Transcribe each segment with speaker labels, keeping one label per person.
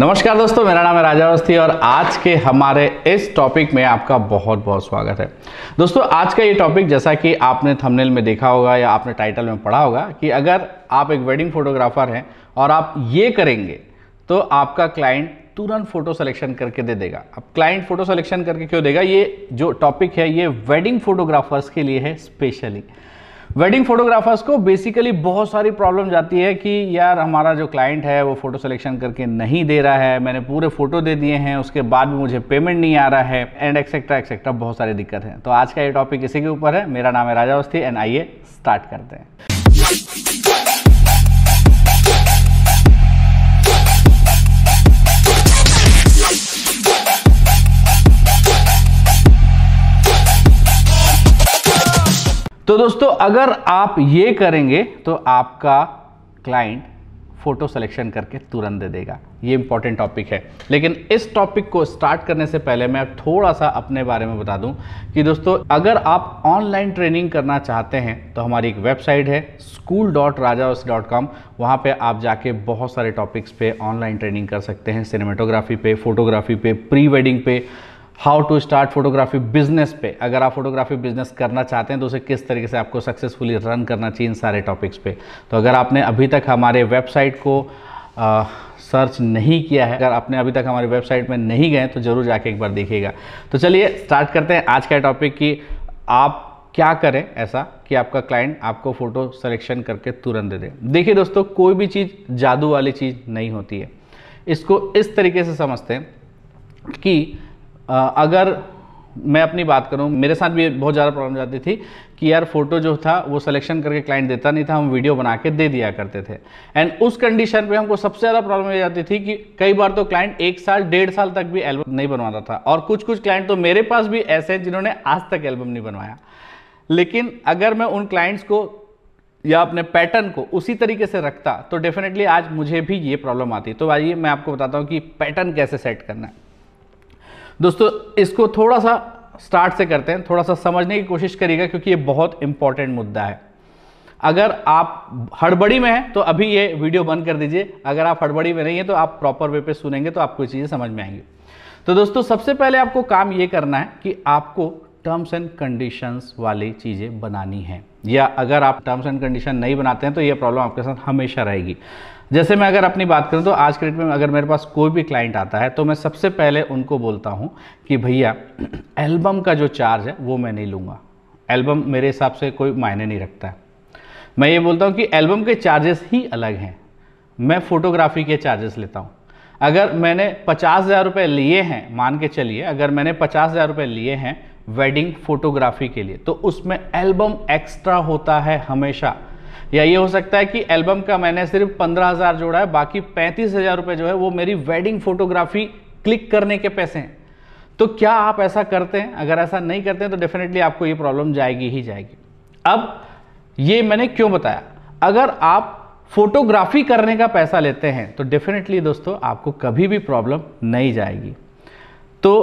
Speaker 1: नमस्कार दोस्तों मेरा नाम है राजा अवस्थी और आज के हमारे इस टॉपिक में आपका बहुत बहुत स्वागत है दोस्तों आज का ये टॉपिक जैसा कि आपने थंबनेल में देखा होगा या आपने टाइटल में पढ़ा होगा कि अगर आप एक वेडिंग फोटोग्राफर हैं और आप ये करेंगे तो आपका क्लाइंट तुरंत फोटो सेलेक्शन करके दे देगा अब क्लाइंट फोटो सेलेक्शन करके क्यों देगा ये जो टॉपिक है ये वेडिंग फोटोग्राफर्स के लिए है स्पेशली वेडिंग फोटोग्राफर्स को बेसिकली बहुत सारी प्रॉब्लम जाती है कि यार हमारा जो क्लाइंट है वो फ़ोटो सिलेक्शन करके नहीं दे रहा है मैंने पूरे फ़ोटो दे दिए हैं उसके बाद भी मुझे पेमेंट नहीं आ रहा है एंड एक्सेट्रा एक्सेट्रा बहुत सारी दिक्कत है तो आज का ये टॉपिक इसी के ऊपर है मेरा नाम है राजा अवस्थी एंड आइए स्टार्ट करते हैं दोस्तों अगर आप ये करेंगे तो आपका क्लाइंट फोटो सिलेक्शन करके तुरंत दे देगा ये इंपॉर्टेंट टॉपिक है लेकिन इस टॉपिक को स्टार्ट करने से पहले मैं थोड़ा सा अपने बारे में बता दूं कि दोस्तों अगर आप ऑनलाइन ट्रेनिंग करना चाहते हैं तो हमारी एक वेबसाइट है school dot Raja dot com वहाँ पर आप जाके बहुत सारे टॉपिक्स पे ऑनलाइन ट्रेनिंग कर सकते हैं सिनेमाटोग्राफी पे फोटोग्राफी पे प्री वेडिंग पे how to start photography business पे अगर आप फोटोग्राफी बिजनेस करना चाहते हैं तो उसे किस तरीके से आपको सक्सेसफुली रन करना चाहिए इन सारे टॉपिक्स पे तो अगर आपने अभी तक हमारे वेबसाइट को आ, सर्च नहीं किया है अगर आपने अभी तक हमारी वेबसाइट में नहीं गए तो ज़रूर जाके एक बार देखिएगा तो चलिए स्टार्ट करते हैं आज का टॉपिक कि आप क्या करें ऐसा कि आपका क्लाइंट आपको फ़ोटो सेलेक्शन करके तुरंत दे दे देखिए दोस्तों कोई भी चीज़ जादू वाली चीज़ नहीं होती है इसको इस तरीके से समझते हैं कि अगर मैं अपनी बात करूं मेरे साथ भी बहुत ज़्यादा प्रॉब्लम जाती थी कि यार फोटो जो था वो सिलेक्शन करके क्लाइंट देता नहीं था हम वीडियो बना के दे दिया करते थे एंड उस कंडीशन पे हमको सबसे ज़्यादा प्रॉब्लम ये जाती थी कि कई बार तो क्लाइंट एक साल डेढ़ साल तक भी एल्बम नहीं बनवाता था और कुछ कुछ क्लाइंट तो मेरे पास भी ऐसे हैं जिन्होंने आज तक एल्बम नहीं बनवाया लेकिन अगर मैं उन क्लाइंट्स को या अपने पैटर्न को उसी तरीके से रखता तो डेफिनेटली आज मुझे भी ये प्रॉब्लम आती तो आइए मैं आपको बताता हूँ कि पैटर्न कैसे सेट करना है दोस्तों इसको थोड़ा सा स्टार्ट से करते हैं थोड़ा सा समझने की कोशिश करिएगा क्योंकि ये बहुत इंपॉर्टेंट मुद्दा है अगर आप हड़बड़ी में हैं तो अभी ये वीडियो बंद कर दीजिए अगर आप हड़बड़ी में नहीं है तो आप प्रॉपर वे पे सुनेंगे तो आपको चीज़ें समझ में आएंगी तो दोस्तों सबसे पहले आपको काम ये करना है कि आपको टर्म्स एंड कंडीशंस वाली चीज़ें बनानी है या अगर आप टर्म्स एंड कंडीशन नहीं बनाते हैं तो ये प्रॉब्लम आपके साथ हमेशा रहेगी जैसे मैं अगर अपनी बात करूँ तो आज के डेट में अगर मेरे पास कोई भी क्लाइंट आता है तो मैं सबसे पहले उनको बोलता हूँ कि भैया एल्बम का जो चार्ज है वो मैं नहीं लूँगा एल्बम मेरे हिसाब से कोई मायने नहीं रखता है मैं ये बोलता हूँ कि एल्बम के चार्जेस ही अलग हैं मैं फ़ोटोग्राफी के चार्जेस लेता हूँ अगर मैंने पचास हज़ार रुपये लिए हैं मान के चलिए अगर मैंने पचास हज़ार रुपये लिए हैं वेडिंग फोटोग्राफी के लिए तो उसमें एल्बम एक्स्ट्रा होता है हमेशा या ये हो सकता है कि एल्बम का मैंने सिर्फ पंद्रह हज़ार जोड़ा है बाकी पैंतीस हज़ार रुपये जो है वो मेरी वेडिंग फोटोग्राफी क्लिक करने के पैसे हैं तो क्या आप ऐसा करते हैं अगर ऐसा नहीं करते हैं तो डेफिनेटली आपको ये प्रॉब्लम जाएगी ही जाएगी अब ये मैंने क्यों बताया अगर आप फोटोग्राफी करने का पैसा लेते हैं तो डेफिनेटली दोस्तों आपको कभी भी प्रॉब्लम नहीं जाएगी तो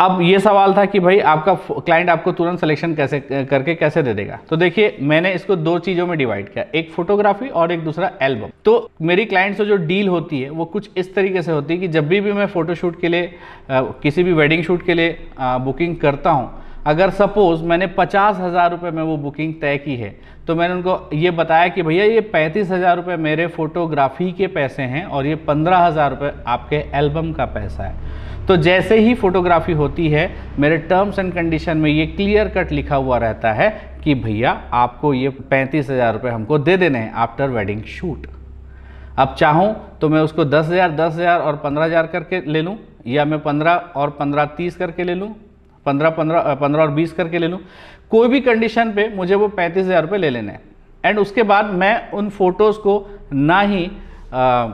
Speaker 1: अब ये सवाल था कि भाई आपका क्लाइंट आपको तुरंत सिलेक्शन कैसे करके कैसे दे देगा तो देखिए मैंने इसको दो चीज़ों में डिवाइड किया एक फोटोग्राफी और एक दूसरा एल्बम तो मेरी क्लाइंट से जो डील होती है वो कुछ इस तरीके से होती है कि जब भी भी मैं फ़ोटोशूट के लिए आ, किसी भी वेडिंग शूट के लिए आ, बुकिंग करता हूँ अगर सपोज़ मैंने पचास हज़ार रुपये में वो बुकिंग तय की है तो मैंने उनको ये बताया कि भैया ये पैंतीस हज़ार रुपये मेरे फ़ोटोग्राफी के पैसे हैं और ये पंद्रह हज़ार रुपये आपके एल्बम का पैसा है तो जैसे ही फ़ोटोग्राफी होती है मेरे टर्म्स एंड कंडीशन में ये क्लियर कट लिखा हुआ रहता है कि भैया आपको ये पैंतीस हज़ार रुपये हमको दे देने हैं आफ्टर वेडिंग शूट अब चाहूँ तो मैं उसको दस हज़ार दस हज़ार और पंद्रह हज़ार करके ले लूँ या मैं पंद्रह और पंद्रह तीस करके ले लूँ पंद्रह पंद्रह पंद्रह और बीस करके ले लूँ कोई भी कंडीशन पे मुझे वो पैंतीस हज़ार रुपये ले लेना है एंड उसके बाद मैं उन फ़ोटोज़ को ना ही आ,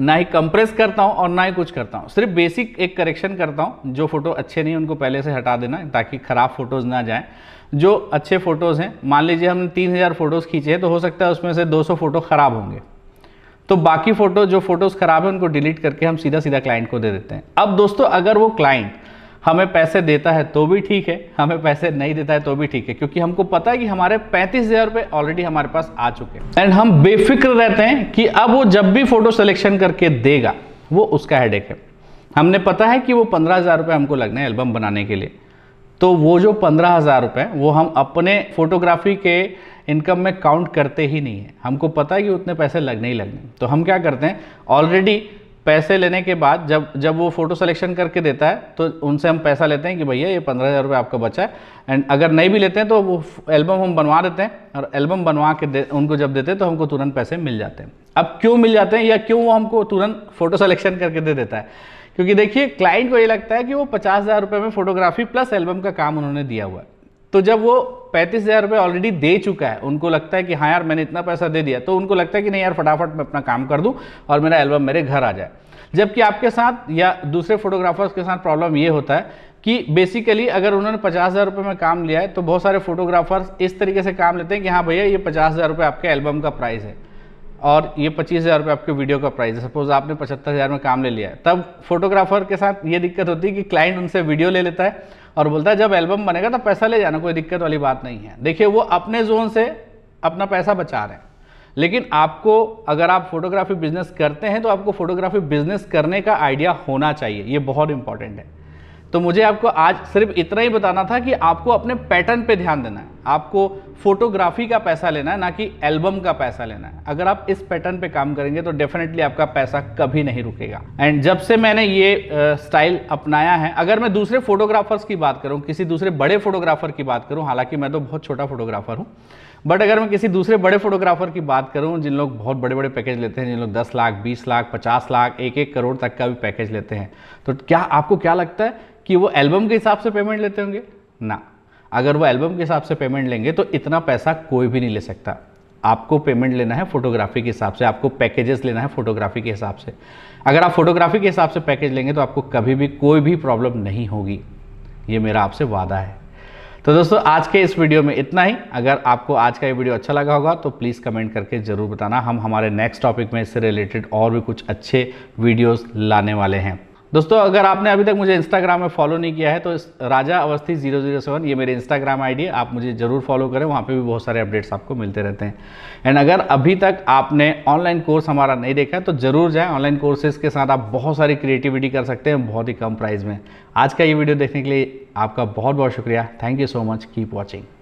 Speaker 1: ना ही कंप्रेस करता हूँ और ना ही कुछ करता हूँ सिर्फ बेसिक एक करेक्शन करता हूँ जो फ़ोटो अच्छे नहीं उनको पहले से हटा देना ताकि ख़राब फ़ोटोज़ ना जाएँ जो अच्छे फ़ोटोज़ हैं मान लीजिए हमने तीन हज़ार फ़ोटोज़ खींचे हैं तो हो सकता है उसमें से दो सौ फ़ोटो ख़राब होंगे तो बाकी फ़ोटो जो फ़ोटोज़ ख़राब हैं उनको डिलीट करके हम सीधा सीधा क्लाइंट को दे देते हैं अब दोस्तों अगर वो क्लाइंट हमें पैसे देता है तो भी ठीक है हमें पैसे नहीं देता है तो भी ठीक है क्योंकि हमको पता है कि हमारे पैंतीस हजार रुपये ऑलरेडी हमारे पास आ चुके हैं एंड हम बेफिक्र रहते हैं कि अब वो जब भी फोटो सिलेक्शन करके देगा वो उसका हेडेक है हमने पता है कि वो पंद्रह हज़ार रुपये हमको लगने एल्बम बनाने के लिए तो वो जो पंद्रह हज़ार रुपये वो हम अपने फोटोग्राफी के इनकम में काउंट करते ही नहीं है हमको पता है कि उतने पैसे लगने ही लगने तो हम क्या करते हैं ऑलरेडी पैसे लेने के बाद जब जब वो फ़ोटो सिलेक्शन करके देता है तो उनसे हम पैसा लेते हैं कि भैया ये पंद्रह हज़ार रुपये आपका बचा है एंड अगर नहीं भी लेते हैं तो वो एल्बम हम बनवा देते हैं और एल्बम बनवा के दे उनको जब देते हैं तो हमको तुरंत पैसे मिल जाते हैं अब क्यों मिल जाते हैं या क्यों वो हमको तुरंत फ़ोटो सलेक्शन करके दे देता है क्योंकि देखिए क्लाइंट को ये लगता है कि वो पचास हज़ार रुपये में फ़ोटोग्राफी प्लस एल्बम का काम उन्होंने दिया हुआ है तो जब वो पैंतीस हज़ार रुपये ऑलरेडी दे चुका है उनको लगता है कि हाँ यार मैंने इतना पैसा दे दिया तो उनको लगता है कि नहीं यार फटाफट मैं अपना काम कर दूँ और मेरा एल्बम मेरे घर आ जाए जबकि आपके साथ या दूसरे फोटोग्राफर्स के साथ प्रॉब्लम ये होता है कि बेसिकली अगर उन्होंने पचास हज़ार रुपये में काम लिया है तो बहुत सारे फोटोग्राफर्स इस तरीके से काम लेते हैं कि हाँ भैया ये पचास हज़ार रुपये आपके एल्बम का प्राइस है और ये पच्चीस हज़ार रुपये आपके वीडियो का प्राइस है सपोज आपने पचहत्तर हज़ार में काम ले लिया है तब फोटोग्राफर के साथ ये दिक्कत होती है कि क्लाइंट उनसे वीडियो ले लेता है और बोलता है जब एल्बम बनेगा तो पैसा ले जाना कोई दिक्कत वाली बात नहीं है देखिए वो अपने जोन से अपना पैसा बचा रहे हैं लेकिन आपको अगर आप फोटोग्राफी बिजनेस करते हैं तो आपको फोटोग्राफी बिजनेस करने का आइडिया होना चाहिए ये बहुत इंपॉर्टेंट है तो मुझे आपको आज सिर्फ इतना ही बताना था कि आपको अपने पैटर्न पे ध्यान देना है आपको फोटोग्राफी का पैसा लेना है ना कि एल्बम का पैसा लेना है अगर आप इस पैटर्न पे काम करेंगे तो डेफिनेटली आपका पैसा कभी नहीं रुकेगा एंड जब से मैंने ये स्टाइल uh, अपनाया है अगर मैं दूसरे फोटोग्राफर्स की बात करूँ किसी दूसरे बड़े फोटोग्राफर की बात करूँ हालांकि मैं तो बहुत छोटा फोटोग्राफर हूँ बट अगर मैं किसी दूसरे बड़े फोटोग्राफर की बात करूँ जिन लोग बहुत बड़े बड़े पैकेज लेते हैं जिन लोग दस लाख बीस लाख पचास लाख एक एक करोड़ तक का भी पैकेज लेते हैं तो क्या आपको क्या लगता है कि वो एल्बम के हिसाब से पेमेंट लेते होंगे ना अगर वो एल्बम के हिसाब से पेमेंट लेंगे तो इतना पैसा कोई भी नहीं ले सकता आपको पेमेंट लेना है फोटोग्राफी के हिसाब से आपको पैकेजेस लेना है फोटोग्राफी के हिसाब से अगर आप फोटोग्राफी के हिसाब से पैकेज लेंगे तो आपको कभी भी कोई भी प्रॉब्लम नहीं होगी ये मेरा आपसे वादा है तो दोस्तों आज के इस वीडियो में इतना ही अगर आपको आज का ये वीडियो अच्छा लगा होगा तो प्लीज़ कमेंट करके ज़रूर बताना हम हमारे नेक्स्ट टॉपिक में इससे रिलेटेड और भी कुछ अच्छे वीडियोज़ लाने वाले हैं दोस्तों अगर आपने अभी तक मुझे इंस्टाग्राम में फॉलो नहीं किया है तो Raja Awasthi zero zero seven ये मेरे इंस्टाग्राम आईडी है आप मुझे ज़रूर फॉलो करें वहाँ पे भी बहुत सारे अपडेट्स आपको मिलते रहते हैं एंड अगर अभी तक आपने ऑनलाइन कोर्स हमारा नहीं देखा है तो ज़रूर जाए ऑनलाइन कोर्सेज के साथ आप बहुत सारी क्रिएटिविटी कर सकते हैं बहुत ही कम प्राइस में आज का ये वीडियो देखने के लिए आपका बहुत बहुत शुक्रिया thank you so much keep watching